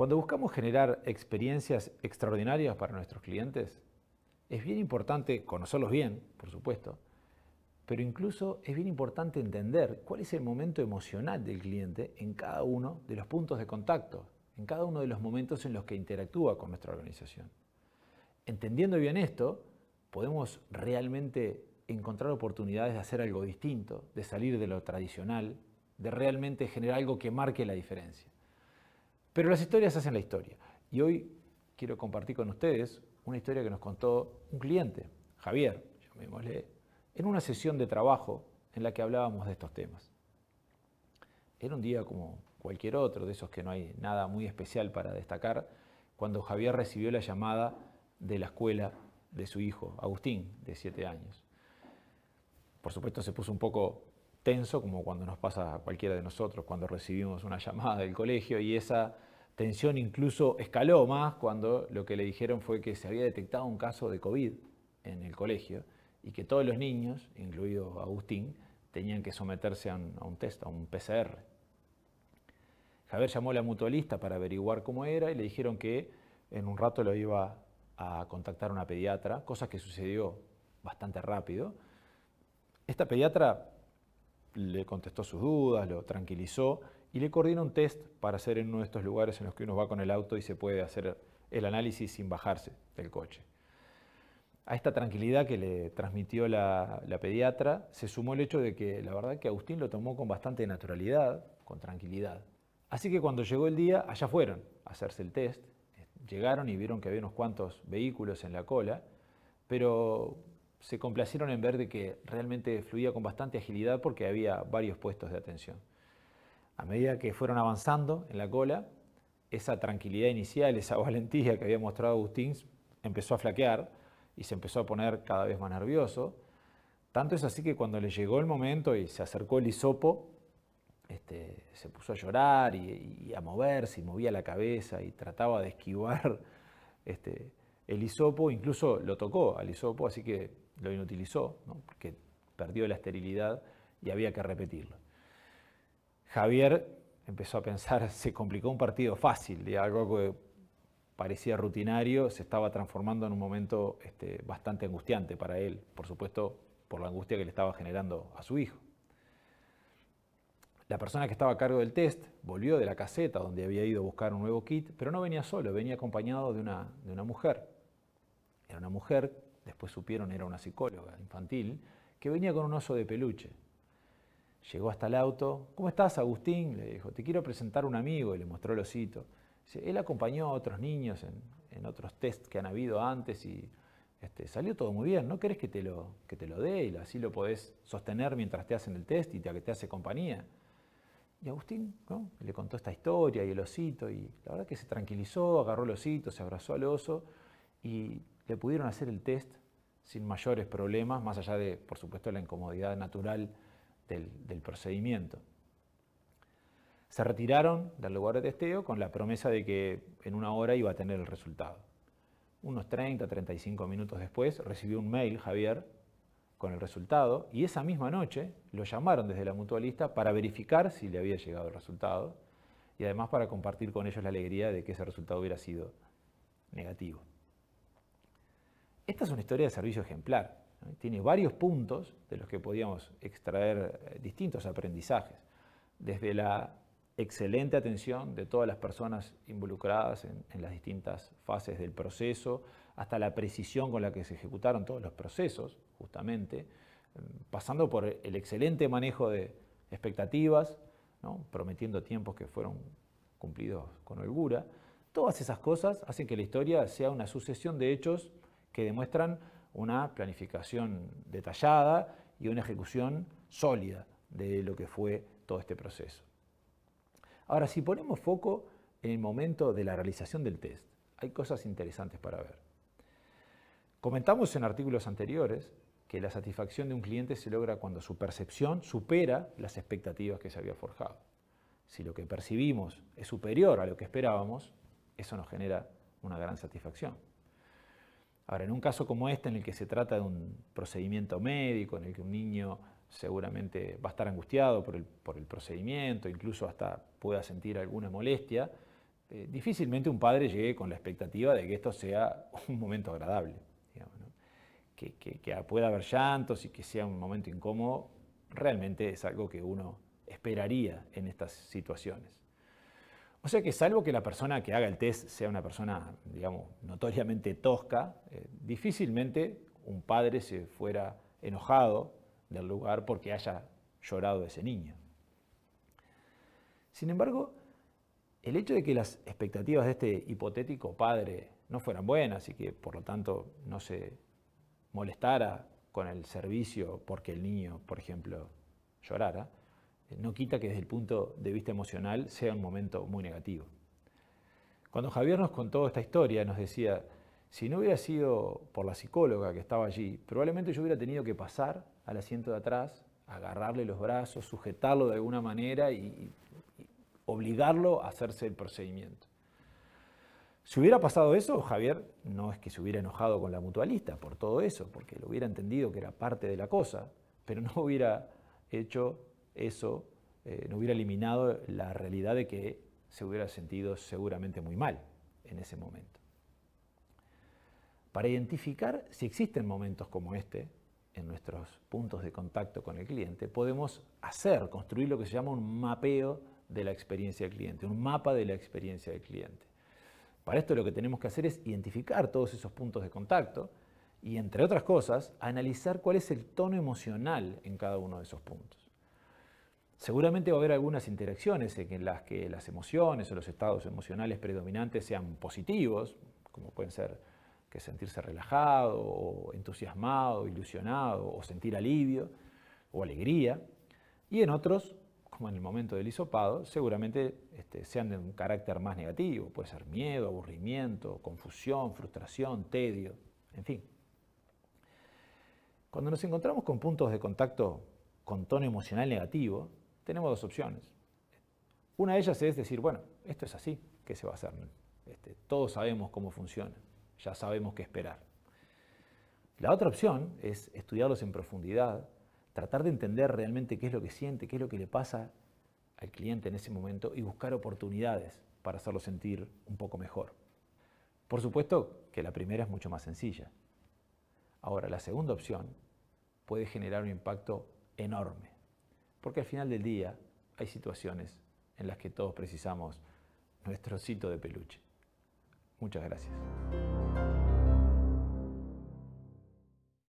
Cuando buscamos generar experiencias extraordinarias para nuestros clientes, es bien importante conocerlos bien, por supuesto, pero incluso es bien importante entender cuál es el momento emocional del cliente en cada uno de los puntos de contacto, en cada uno de los momentos en los que interactúa con nuestra organización. Entendiendo bien esto, podemos realmente encontrar oportunidades de hacer algo distinto, de salir de lo tradicional, de realmente generar algo que marque la diferencia. Pero las historias hacen la historia. Y hoy quiero compartir con ustedes una historia que nos contó un cliente, Javier, llamémosle, en una sesión de trabajo en la que hablábamos de estos temas. Era un día como cualquier otro, de esos que no hay nada muy especial para destacar, cuando Javier recibió la llamada de la escuela de su hijo, Agustín, de siete años. Por supuesto se puso un poco tenso, como cuando nos pasa a cualquiera de nosotros, cuando recibimos una llamada del colegio y esa tensión incluso escaló más cuando lo que le dijeron fue que se había detectado un caso de COVID en el colegio y que todos los niños, incluido Agustín, tenían que someterse a un, test, a un PCR. Javier llamó a la mutualista para averiguar cómo era y le dijeron que en un rato lo iba a contactar una pediatra, cosa que sucedió bastante rápido. Esta pediatra le contestó sus dudas, lo tranquilizó y le coordinó un test para hacer en uno de estos lugares en los que uno va con el auto y se puede hacer el análisis sin bajarse del coche. A esta tranquilidad que le transmitió la, la pediatra se sumó el hecho de que la verdad que Agustín lo tomó con bastante naturalidad, con tranquilidad. Así que cuando llegó el día, allá fueron a hacerse el test, llegaron y vieron que había unos cuantos vehículos en la cola, pero se complacieron en ver de que realmente fluía con bastante agilidad porque había varios puestos de atención. A medida que fueron avanzando en la cola, esa tranquilidad inicial, esa valentía que había mostrado Agustín empezó a flaquear y se empezó a poner cada vez más nervioso. Tanto es así que cuando le llegó el momento y se acercó el hisopo, este, se puso a llorar y, a moverse y movía la cabeza y trataba de esquivar este, el hisopo, incluso lo tocó al hisopo, así que lo inutilizó, porque perdió la esterilidad y había que repetirlo. Javier empezó a pensar, se complicó un partido fácil, de algo que parecía rutinario, se estaba transformando en un momento este, bastante angustiante para él, por supuesto por la angustia que le estaba generando a su hijo. La persona que estaba a cargo del test volvió de la caseta donde había ido a buscar un nuevo kit, pero no venía solo, venía acompañado de una, de una mujer. Era una mujer después supieron era una psicóloga infantil, que venía con un oso de peluche. Llegó hasta el auto. ¿Cómo estás, Agustín? Le dijo, te quiero presentar un amigo. Y le mostró el osito. Él acompañó a otros niños en, otros test que han habido antes y este, salió todo muy bien. ¿No querés que te lo, que te lo dé y así lo podés sostener mientras te hacen el test y te, te hace compañía? Y Agustín le contó esta historia y el osito y la verdad que se tranquilizó, agarró el osito, se abrazó al oso y le pudieron hacer el test sin mayores problemas, más allá de, por supuesto, la incomodidad natural del, procedimiento. Se retiraron del lugar de testeo con la promesa de que en una hora iba a tener el resultado. Unos 30, 35 minutos después recibió un mail Javier con el resultado y esa misma noche lo llamaron desde la mutualista para verificar si le había llegado el resultado y además para compartir con ellos la alegría de que ese resultado hubiera sido negativo. Esta es una historia de servicio ejemplar. Tiene varios puntos de los que podíamos extraer eh, distintos aprendizajes, desde la excelente atención de todas las personas involucradas en, las distintas fases del proceso, hasta la precisión con la que se ejecutaron todos los procesos, justamente, em, pasando por el excelente manejo de expectativas, prometiendo tiempos que fueron cumplidos con holgura. Todas esas cosas hacen que la historia sea una sucesión de hechos que demuestran una planificación detallada y una ejecución sólida de lo que fue todo este proceso. Ahora, si ponemos foco en el momento de la realización del test, hay cosas interesantes para ver. Comentamos en artículos anteriores que la satisfacción de un cliente se logra cuando su percepción supera las expectativas que se había forjado. Si lo que percibimos es superior a lo que esperábamos, eso nos genera una gran satisfacción. Ahora, en un caso como este, en el que se trata de un procedimiento médico, en el que un niño seguramente va a estar angustiado por el, procedimiento, incluso hasta pueda sentir alguna molestia, eh, difícilmente un padre llegue con la expectativa de que esto sea un momento agradable, que, pueda haber llantos y que sea un momento incómodo, realmente es algo que uno esperaría en estas situaciones. O sea que salvo que la persona que haga el test sea una persona, digamos, notoriamente tosca, eh, difícilmente un padre se fuera enojado del lugar porque haya llorado ese niño. Sin embargo, el hecho de que las expectativas de este hipotético padre no fueran buenas y que por lo tanto no se molestara con el servicio porque el niño, por ejemplo, llorara, no quita que desde el punto de vista emocional sea un momento muy negativo. Cuando Javier nos contó esta historia, nos decía, si no hubiera sido por la psicóloga que estaba allí, probablemente yo hubiera tenido que pasar al asiento de atrás, agarrarle los brazos, sujetarlo de alguna manera y, obligarlo a hacerse el procedimiento. Si hubiera pasado eso, Javier no es que se hubiera enojado con la mutualista por todo eso, porque lo hubiera entendido que era parte de la cosa, pero no hubiera hecho eso eh, no hubiera eliminado la realidad de que se hubiera sentido seguramente muy mal en ese momento. Para identificar si existen momentos como este en nuestros puntos de contacto con el cliente, podemos hacer, construir lo que se llama un mapeo de la experiencia del cliente, un mapa de la experiencia del cliente. Para esto lo que tenemos que hacer es identificar todos esos puntos de contacto y, entre otras cosas, analizar cuál es el tono emocional en cada uno de esos puntos. Seguramente va a haber algunas interacciones en las que las emociones o los estados emocionales predominantes sean positivos, como pueden ser que sentirse relajado o entusiasmado, ilusionado o sentir alivio o alegría. Y en otros, como en el momento del hisopado, seguramente este, sean de un carácter más negativo. Puede ser miedo, aburrimiento, confusión, frustración, tedio, en fin. Cuando nos encontramos con puntos de contacto con tono emocional negativo, tenemos dos opciones. Una de ellas es decir, bueno, esto es así, ¿qué se va a hacer? Este, todos sabemos cómo funciona, ya sabemos qué esperar. La otra opción es estudiarlos en profundidad, tratar de entender realmente qué es lo que siente, qué es lo que le pasa al cliente en ese momento y buscar oportunidades para hacerlo sentir un poco mejor. Por supuesto que la primera es mucho más sencilla. Ahora, la segunda opción puede generar un impacto enorme porque al final del día hay situaciones en las que todos precisamos nuestro cito de peluche. Muchas gracias.